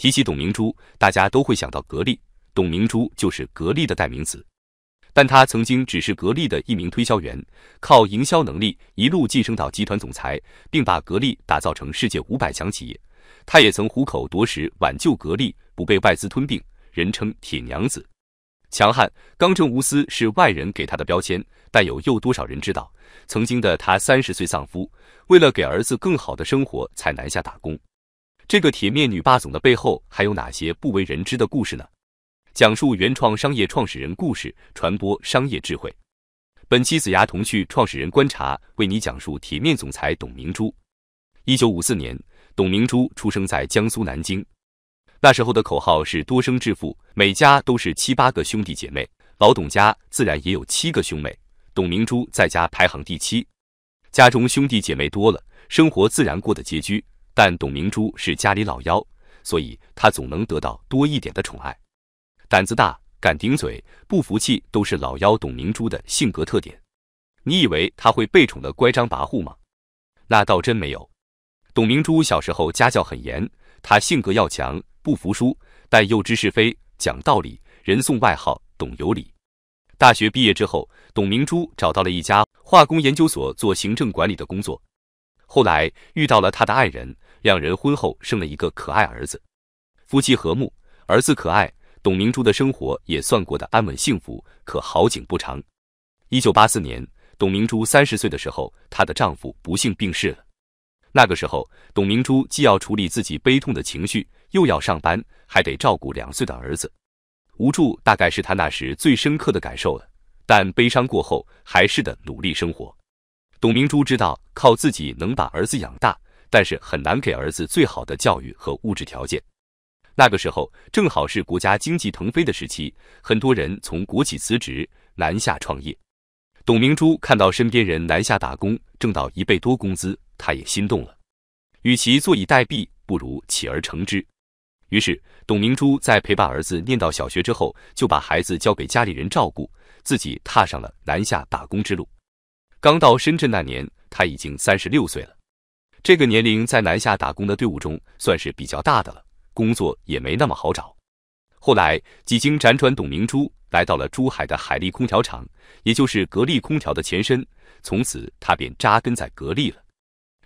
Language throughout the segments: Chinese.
提起董明珠，大家都会想到格力。董明珠就是格力的代名词。但她曾经只是格力的一名推销员，靠营销能力一路晋升到集团总裁，并把格力打造成世界五百强企业。她也曾虎口夺食，挽救格力不被外资吞并，人称“铁娘子”。强悍、刚正无私是外人给她的标签，但又有多少人知道，曾经的她三十岁丧夫，为了给儿子更好的生活才南下打工。这个铁面女霸总的背后还有哪些不为人知的故事呢？讲述原创商业创始人故事，传播商业智慧。本期子牙童趣创始人观察为你讲述铁面总裁董明珠。一九五四年，董明珠出生在江苏南京。那时候的口号是多生致富，每家都是七八个兄弟姐妹，老董家自然也有七个兄妹，董明珠在家排行第七。家中兄弟姐妹多了，生活自然过得拮据。但董明珠是家里老幺，所以她总能得到多一点的宠爱。胆子大、敢顶嘴、不服气，都是老幺董明珠的性格特点。你以为她会被宠得乖张跋扈吗？那倒真没有。董明珠小时候家教很严，她性格要强，不服输，但又知是非，讲道理。人送外号“董有理”。大学毕业之后，董明珠找到了一家化工研究所做行政管理的工作，后来遇到了她的爱人。两人婚后生了一个可爱儿子，夫妻和睦，儿子可爱，董明珠的生活也算过得安稳幸福。可好景不长，一九八四年，董明珠三十岁的时候，她的丈夫不幸病逝了。那个时候，董明珠既要处理自己悲痛的情绪，又要上班，还得照顾两岁的儿子，无助大概是她那时最深刻的感受了。但悲伤过后，还是得努力生活。董明珠知道靠自己能把儿子养大。但是很难给儿子最好的教育和物质条件。那个时候正好是国家经济腾飞的时期，很多人从国企辞职南下创业。董明珠看到身边人南下打工挣到一倍多工资，她也心动了。与其坐以待毙，不如起而成之。于是，董明珠在陪伴儿子念到小学之后，就把孩子交给家里人照顾，自己踏上了南下打工之路。刚到深圳那年，他已经三十六岁了。这个年龄在南下打工的队伍中算是比较大的了，工作也没那么好找。后来几经辗转，董明珠来到了珠海的海利空调厂，也就是格力空调的前身。从此，他便扎根在格力了。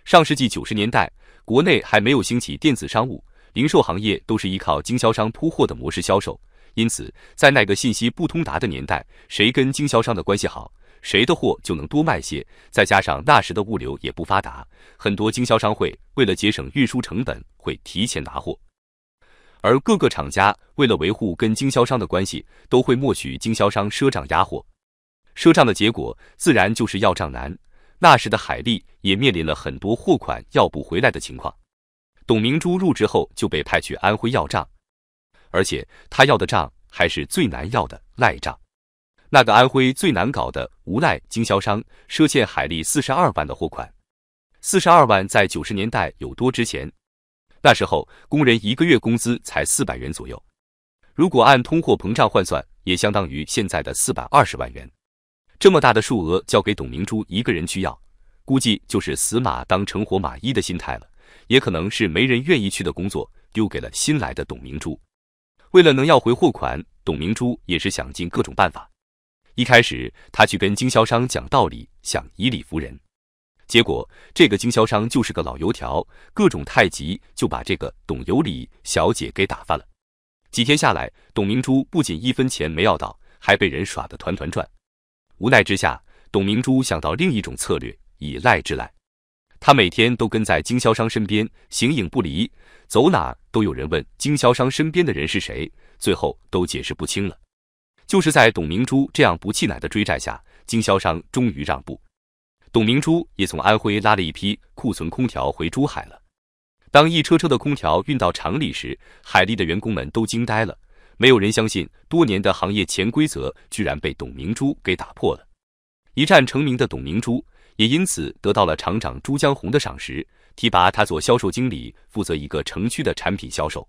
上世纪九十年代，国内还没有兴起电子商务，零售行业都是依靠经销商铺货的模式销售。因此，在那个信息不通达的年代，谁跟经销商的关系好？谁的货就能多卖些，再加上那时的物流也不发达，很多经销商会为了节省运输成本，会提前拿货，而各个厂家为了维护跟经销商的关系，都会默许经销商赊账压货。赊账的结果自然就是要账难，那时的海利也面临了很多货款要不回来的情况。董明珠入职后就被派去安徽要账，而且她要的账还是最难要的赖账。那个安徽最难搞的无赖经销商，赊欠海利四十二万的货款。四十二万在九十年代有多值钱？那时候工人一个月工资才四百元左右，如果按通货膨胀换算，也相当于现在的四百二十万元。这么大的数额交给董明珠一个人去要，估计就是死马当成活马医的心态了，也可能是没人愿意去的工作丢给了新来的董明珠。为了能要回货款，董明珠也是想尽各种办法。一开始，他去跟经销商讲道理，想以理服人。结果，这个经销商就是个老油条，各种太极，就把这个董有理小姐给打发了。几天下来，董明珠不仅一分钱没要到，还被人耍得团团转。无奈之下，董明珠想到另一种策略，以赖治赖。他每天都跟在经销商身边，形影不离，走哪都有人问经销商身边的人是谁，最后都解释不清了。就是在董明珠这样不气馁的追债下，经销商终于让步，董明珠也从安徽拉了一批库存空调回珠海了。当一车车的空调运到厂里时，海利的员工们都惊呆了，没有人相信多年的行业潜规则居然被董明珠给打破了。一战成名的董明珠也因此得到了厂长朱江红的赏识，提拔他做销售经理，负责一个城区的产品销售。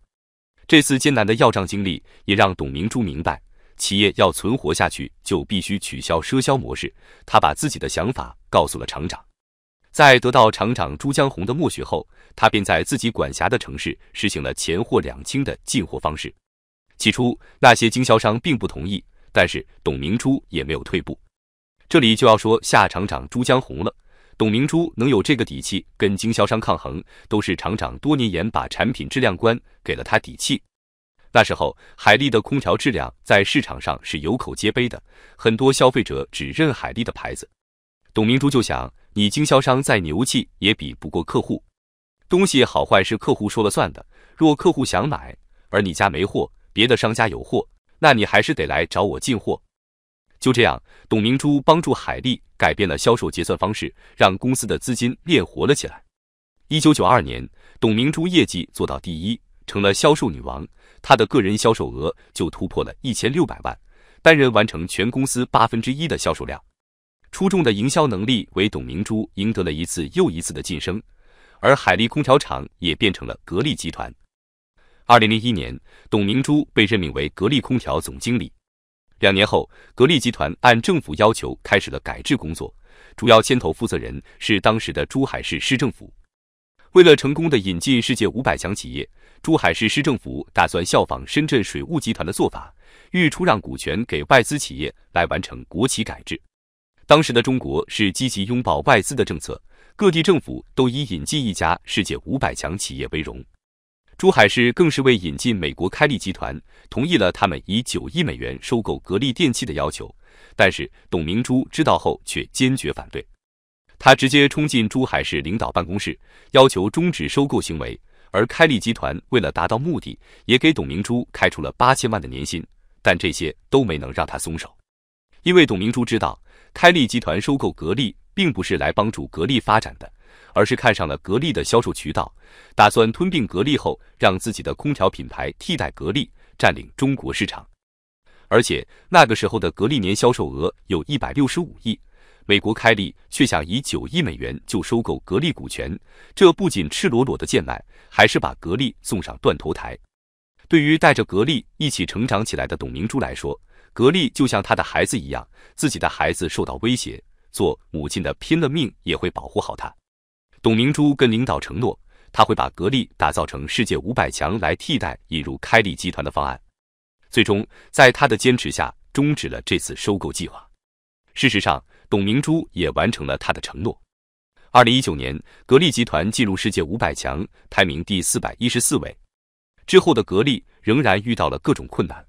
这次艰难的要账经历也让董明珠明白。企业要存活下去，就必须取消赊销模式。他把自己的想法告诉了厂长，在得到厂长朱江红的默许后，他便在自己管辖的城市实行了钱货两清的进货方式。起初，那些经销商并不同意，但是董明珠也没有退步。这里就要说下厂长朱江红了，董明珠能有这个底气跟经销商抗衡，都是厂长多年严把产品质量关给了他底气。那时候，海利的空调质量在市场上是有口皆碑的，很多消费者只认海利的牌子。董明珠就想，你经销商再牛气也比不过客户，东西好坏是客户说了算的。若客户想买，而你家没货，别的商家有货，那你还是得来找我进货。就这样，董明珠帮助海利改变了销售结算方式，让公司的资金链活了起来。一九九二年，董明珠业绩做到第一，成了销售女王。他的个人销售额就突破了一千六百万，单人完成全公司八分之一的销售量。出众的营销能力为董明珠赢得了一次又一次的晋升，而海利空调厂也变成了格力集团。二零零一年，董明珠被任命为格力空调总经理。两年后，格力集团按政府要求开始了改制工作，主要牵头负责人是当时的珠海市市政府。为了成功的引进世界五百强企业，珠海市市政府打算效仿深圳水务集团的做法，欲出让股权给外资企业来完成国企改制。当时的中国是积极拥抱外资的政策，各地政府都以引进一家世界五百强企业为荣。珠海市更是为引进美国开利集团，同意了他们以九亿美元收购格力电器的要求。但是董明珠知道后却坚决反对。他直接冲进珠海市领导办公室，要求终止收购行为。而开利集团为了达到目的，也给董明珠开出了八千万的年薪，但这些都没能让他松手。因为董明珠知道，开利集团收购格力，并不是来帮助格力发展的，而是看上了格力的销售渠道，打算吞并格力后，让自己的空调品牌替代格力，占领中国市场。而且那个时候的格力年销售额有一百六十五亿。美国开利却想以九亿美元就收购格力股权，这不仅赤裸裸的贱卖，还是把格力送上断头台。对于带着格力一起成长起来的董明珠来说，格力就像她的孩子一样，自己的孩子受到威胁，做母亲的拼了命也会保护好他。董明珠跟领导承诺，他会把格力打造成世界五百强来替代引入开利集团的方案。最终，在她的坚持下，终止了这次收购计划。事实上，董明珠也完成了她的承诺。二零一九年，格力集团进入世界五百强，排名第四百一十四位。之后的格力仍然遇到了各种困难，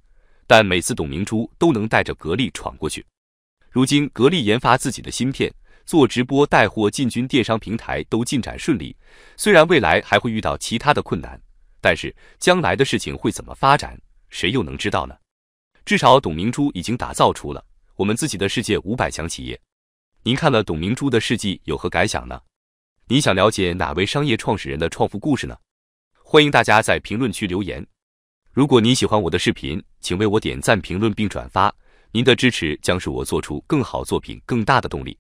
但每次董明珠都能带着格力闯过去。如今，格力研发自己的芯片，做直播带货，进军电商平台都进展顺利。虽然未来还会遇到其他的困难，但是将来的事情会怎么发展，谁又能知道呢？至少董明珠已经打造出了我们自己的世界五百强企业。您看了董明珠的事迹有何感想呢？您想了解哪位商业创始人的创富故事呢？欢迎大家在评论区留言。如果您喜欢我的视频，请为我点赞、评论并转发，您的支持将是我做出更好作品、更大的动力。